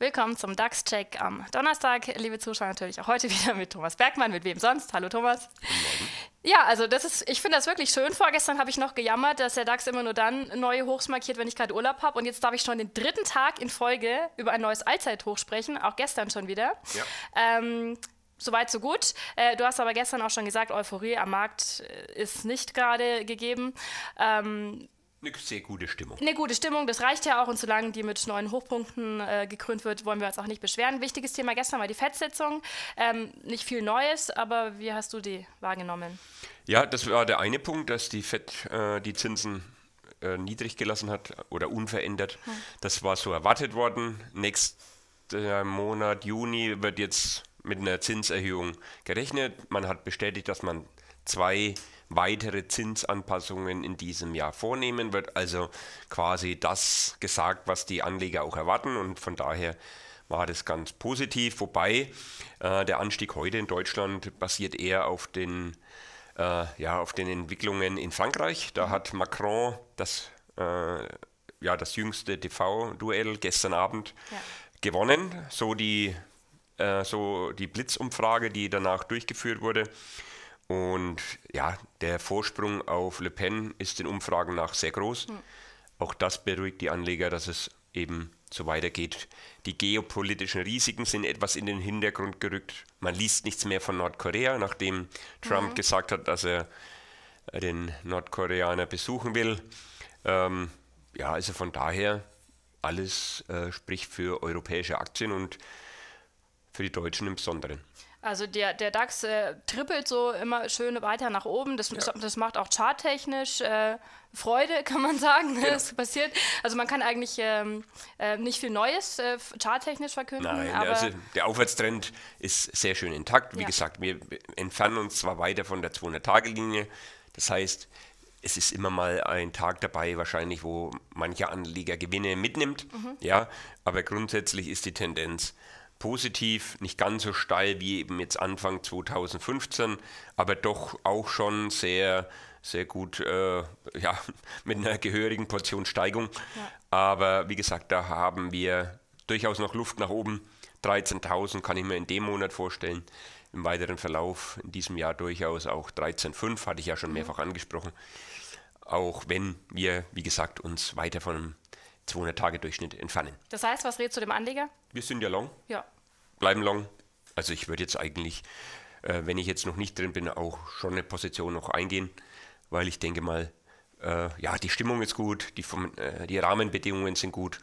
Willkommen zum DAX-Check am Donnerstag. Liebe Zuschauer, natürlich auch heute wieder mit Thomas Bergmann. Mit wem sonst? Hallo Thomas. Ja, also das ist, ich finde das wirklich schön. Vorgestern habe ich noch gejammert, dass der DAX immer nur dann neue Hochs markiert, wenn ich gerade Urlaub habe. Und jetzt darf ich schon den dritten Tag in Folge über ein neues Allzeithoch sprechen, auch gestern schon wieder. Ja. Ähm, Soweit, so gut. Äh, du hast aber gestern auch schon gesagt, Euphorie am Markt äh, ist nicht gerade gegeben. Ähm, eine sehr gute Stimmung. Eine gute Stimmung, das reicht ja auch. Und solange die mit neuen Hochpunkten äh, gekrönt wird, wollen wir uns auch nicht beschweren. Wichtiges Thema gestern war die FED-Sitzung. Ähm, nicht viel Neues, aber wie hast du die wahrgenommen? Ja, das war der eine Punkt, dass die FED äh, die Zinsen äh, niedrig gelassen hat oder unverändert. Hm. Das war so erwartet worden. Nächster Monat, Juni, wird jetzt mit einer Zinserhöhung gerechnet. Man hat bestätigt, dass man zwei weitere Zinsanpassungen in diesem Jahr vornehmen wird. Also quasi das gesagt, was die Anleger auch erwarten. Und von daher war das ganz positiv. Wobei äh, der Anstieg heute in Deutschland basiert eher auf den, äh, ja, auf den Entwicklungen in Frankreich. Da mhm. hat Macron das, äh, ja, das jüngste TV-Duell gestern Abend ja. gewonnen. So die äh, so die Blitzumfrage, die danach durchgeführt wurde. Und ja, der Vorsprung auf Le Pen ist den Umfragen nach sehr groß. Mhm. Auch das beruhigt die Anleger, dass es eben so weitergeht. Die geopolitischen Risiken sind etwas in den Hintergrund gerückt. Man liest nichts mehr von Nordkorea, nachdem Trump mhm. gesagt hat, dass er den Nordkoreaner besuchen will. Ähm, ja, also von daher, alles äh, spricht für europäische Aktien und für die Deutschen im Besonderen. Also der, der DAX äh, trippelt so immer schön weiter nach oben. Das, ja. das macht auch charttechnisch äh, Freude, kann man sagen. Genau. Das passiert. Also man kann eigentlich ähm, äh, nicht viel Neues äh, charttechnisch verkünden. Nein, also der Aufwärtstrend ist sehr schön intakt. Wie ja. gesagt, wir entfernen uns zwar weiter von der 200-Tage-Linie. Das heißt, es ist immer mal ein Tag dabei, wahrscheinlich, wo mancher Anleger Gewinne mitnimmt. Mhm. Ja, aber grundsätzlich ist die Tendenz positiv, nicht ganz so steil wie eben jetzt Anfang 2015, aber doch auch schon sehr, sehr gut, äh, ja, mit einer gehörigen Portion Steigung. Ja. Aber wie gesagt, da haben wir durchaus noch Luft nach oben. 13.000 kann ich mir in dem Monat vorstellen. Im weiteren Verlauf in diesem Jahr durchaus auch 13.5, hatte ich ja schon mhm. mehrfach angesprochen. Auch wenn wir, wie gesagt, uns weiter von 200 Tage Durchschnitt entfernen. Das heißt, was redest du dem Anleger? Wir sind ja long. Ja. Bleiben long. Also ich würde jetzt eigentlich, äh, wenn ich jetzt noch nicht drin bin, auch schon eine Position noch eingehen, weil ich denke mal, äh, ja, die Stimmung ist gut, die, vom, äh, die Rahmenbedingungen sind gut.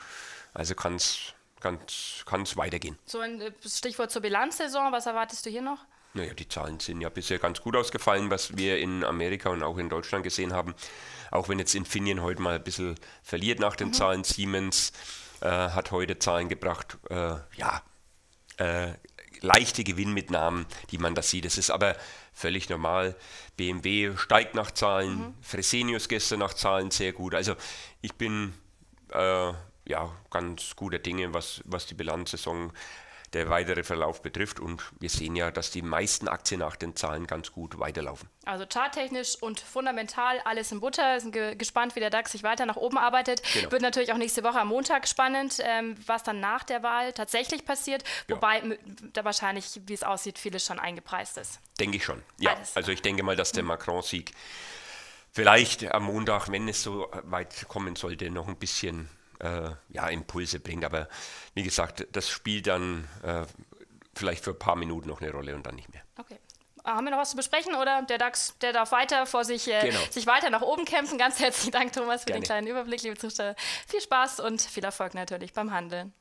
Also kann es kann's, kann's weitergehen. So ein äh, Stichwort zur Bilanzsaison, was erwartest du hier noch? Naja, die Zahlen sind ja bisher ganz gut ausgefallen, was wir in Amerika und auch in Deutschland gesehen haben. Auch wenn jetzt Infineon heute mal ein bisschen verliert nach den mhm. Zahlen. Siemens äh, hat heute Zahlen gebracht. Äh, ja, äh, leichte Gewinnmitnahmen, die man da sieht. Das ist aber völlig normal. BMW steigt nach Zahlen. Mhm. Fresenius gestern nach Zahlen sehr gut. Also ich bin äh, ja, ganz guter Dinge, was, was die Bilanzsaison der weitere Verlauf betrifft. Und wir sehen ja, dass die meisten Aktien nach den Zahlen ganz gut weiterlaufen. Also charttechnisch und fundamental alles in Butter. Wir Sind ge gespannt, wie der DAX sich weiter nach oben arbeitet. Genau. Wird natürlich auch nächste Woche am Montag spannend, ähm, was dann nach der Wahl tatsächlich passiert. Ja. Wobei da wahrscheinlich, wie es aussieht, vieles schon eingepreist ist. Denke ich schon. Ja, alles. also ich denke mal, dass der Macron-Sieg vielleicht am Montag, wenn es so weit kommen sollte, noch ein bisschen äh, ja, Impulse bringt. Aber wie gesagt, das spielt dann äh, vielleicht für ein paar Minuten noch eine Rolle und dann nicht mehr. Okay. Ah, haben wir noch was zu besprechen oder der DAX, der darf weiter vor sich, äh, genau. sich weiter nach oben kämpfen. Ganz herzlichen Dank, Thomas, für Gerne. den kleinen Überblick, liebe Zuschauer. Viel Spaß und viel Erfolg natürlich beim Handeln.